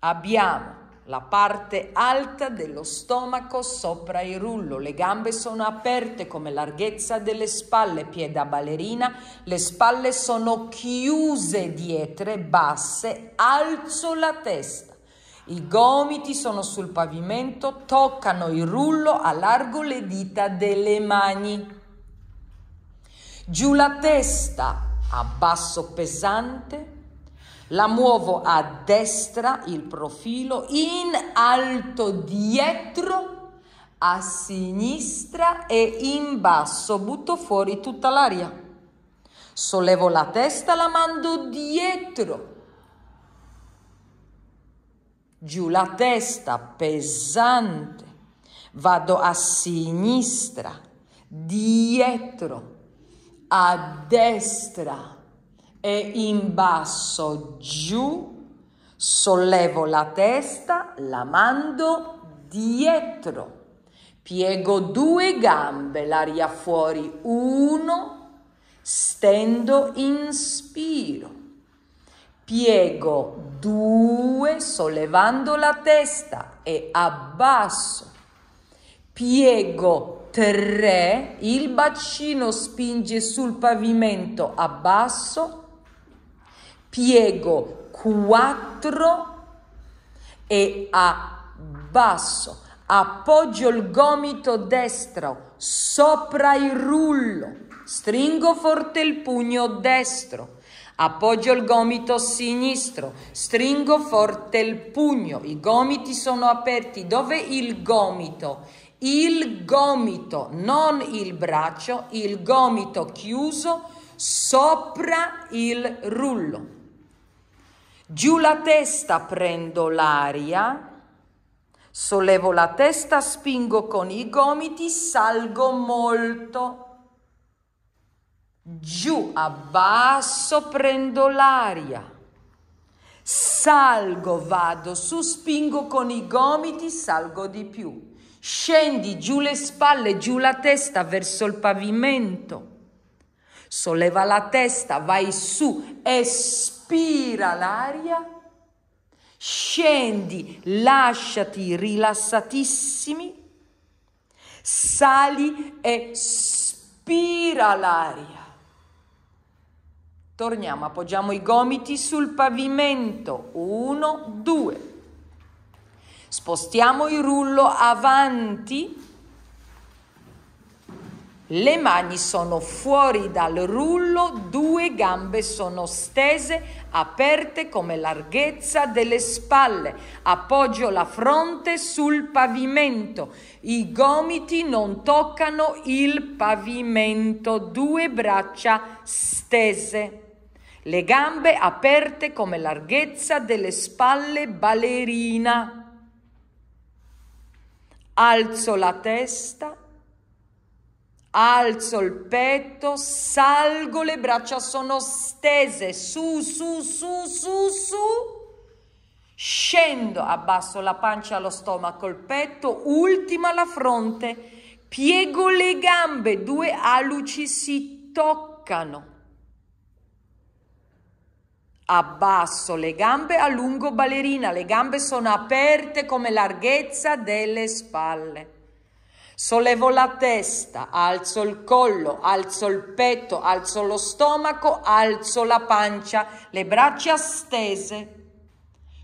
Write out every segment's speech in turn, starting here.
Abbiamo la parte alta dello stomaco sopra il rullo, le gambe sono aperte come larghezza delle spalle, piede da ballerina, le spalle sono chiuse dietro, basse, alzo la testa. I gomiti sono sul pavimento, toccano il rullo, allargo le dita delle mani. Giù la testa, abbasso pesante, la muovo a destra il profilo, in alto dietro, a sinistra e in basso, butto fuori tutta l'aria. Sollevo la testa, la mando dietro. Giù la testa, pesante. Vado a sinistra, dietro, a destra, e in basso giù, sollevo la testa, la mando dietro. Piego due gambe, l'aria fuori, uno, stendo, inspiro. Piego due, sollevando la testa e abbasso. Piego tre, il bacino spinge sul pavimento, abbasso, piego 4 e abbasso, appoggio il gomito destro sopra il rullo, stringo forte il pugno destro. Appoggio il gomito sinistro, stringo forte il pugno, i gomiti sono aperti. Dove il gomito? Il gomito, non il braccio, il gomito chiuso sopra il rullo. Giù la testa prendo l'aria, sollevo la testa, spingo con i gomiti, salgo molto. Giù, abbasso, prendo l'aria. Salgo, vado su, spingo con i gomiti, salgo di più. Scendi giù le spalle, giù la testa verso il pavimento. Solleva la testa, vai su, espira aspira l'aria, scendi, lasciati rilassatissimi, sali e spira l'aria. Torniamo, appoggiamo i gomiti sul pavimento. Uno, due. Spostiamo il rullo avanti le mani sono fuori dal rullo, due gambe sono stese, aperte come larghezza delle spalle, appoggio la fronte sul pavimento, i gomiti non toccano il pavimento, due braccia stese. Le gambe aperte come larghezza delle spalle ballerina. Alzo la testa Alzo il petto, salgo, le braccia sono stese su, su, su, su, su. Scendo, abbasso la pancia, allo stomaco, il petto, ultima la fronte. Piego le gambe, due aluci si toccano. Abbasso le gambe, allungo ballerina, le gambe sono aperte come larghezza delle spalle. Sollevo la testa, alzo il collo, alzo il petto, alzo lo stomaco, alzo la pancia, le braccia stese.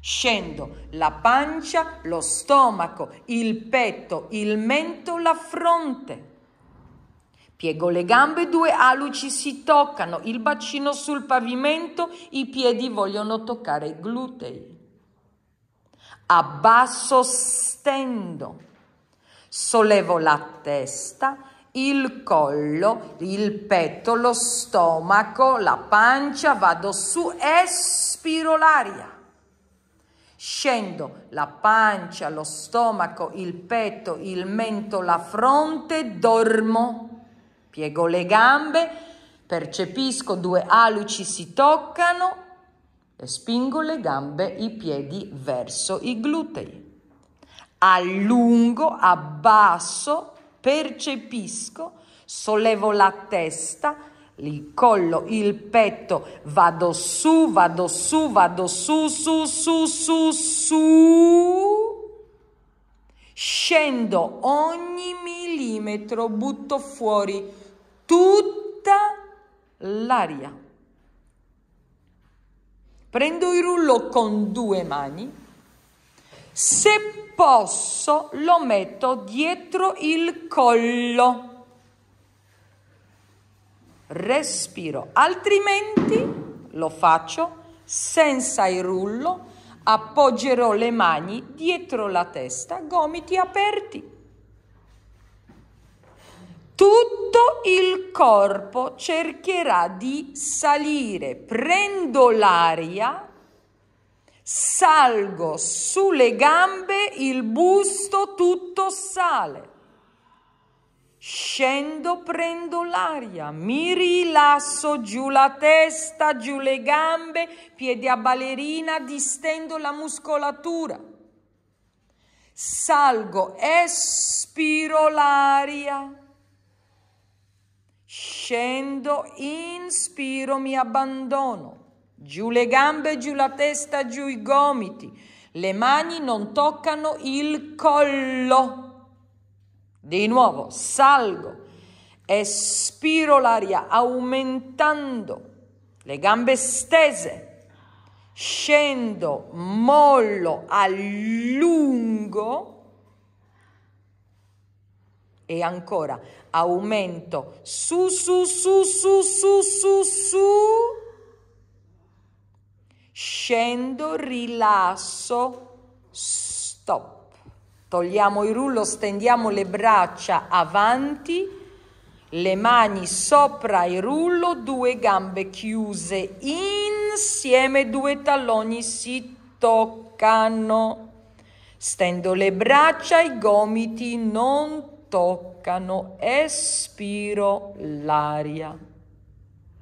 Scendo la pancia, lo stomaco, il petto, il mento, la fronte. Piego le gambe, due aluci si toccano, il bacino sul pavimento, i piedi vogliono toccare i glutei. Abbasso, stendo. Sollevo la testa, il collo, il petto, lo stomaco, la pancia, vado su, espiro l'aria. Scendo la pancia, lo stomaco, il petto, il mento, la fronte, dormo. Piego le gambe, percepisco due aluci si toccano e spingo le gambe, i piedi verso i glutei allungo, abbasso, percepisco, sollevo la testa, il collo, il petto, vado su, vado su, vado su, su, su, su, su. Scendo ogni millimetro, butto fuori tutta l'aria. Prendo il rullo con due mani se posso lo metto dietro il collo. Respiro, altrimenti lo faccio senza il rullo, appoggerò le mani dietro la testa, gomiti aperti. Tutto il corpo cercherà di salire, prendo l'aria salgo sulle gambe, il busto tutto sale. Scendo, prendo l'aria, mi rilasso giù la testa, giù le gambe, piedi a ballerina, distendo la muscolatura. Salgo, espiro l'aria. Scendo, inspiro, mi abbandono Giù le gambe, giù la testa, giù i gomiti. Le mani non toccano il collo. Di nuovo, salgo, espiro l'aria aumentando le gambe stese, scendo, mollo, allungo e ancora aumento su su su su su su su scendo, rilasso, stop. Togliamo il rullo, stendiamo le braccia avanti, le mani sopra il rullo, due gambe chiuse insieme, due talloni si toccano. Stendo le braccia, i gomiti non toccano, espiro l'aria.